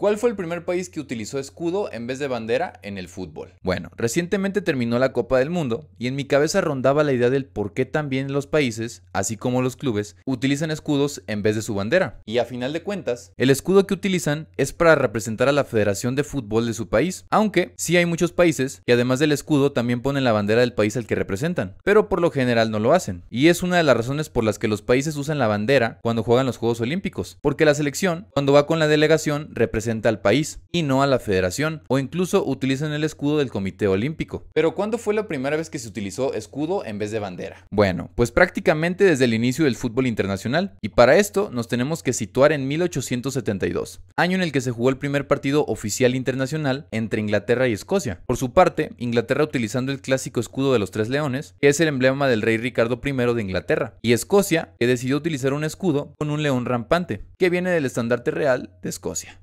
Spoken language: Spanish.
¿Cuál fue el primer país que utilizó escudo en vez de bandera en el fútbol? Bueno, recientemente terminó la Copa del Mundo y en mi cabeza rondaba la idea del por qué también los países, así como los clubes, utilizan escudos en vez de su bandera. Y a final de cuentas, el escudo que utilizan es para representar a la Federación de Fútbol de su país, aunque sí hay muchos países que además del escudo también ponen la bandera del país al que representan, pero por lo general no lo hacen. Y es una de las razones por las que los países usan la bandera cuando juegan los Juegos Olímpicos, porque la selección, cuando va con la delegación, representa al país y no a la federación, o incluso utilizan el escudo del Comité Olímpico. Pero ¿cuándo fue la primera vez que se utilizó escudo en vez de bandera? Bueno, pues prácticamente desde el inicio del fútbol internacional, y para esto nos tenemos que situar en 1872, año en el que se jugó el primer partido oficial internacional entre Inglaterra y Escocia. Por su parte, Inglaterra utilizando el clásico escudo de los tres leones, que es el emblema del rey Ricardo I de Inglaterra, y Escocia, que decidió utilizar un escudo con un león rampante, que viene del estandarte real de Escocia.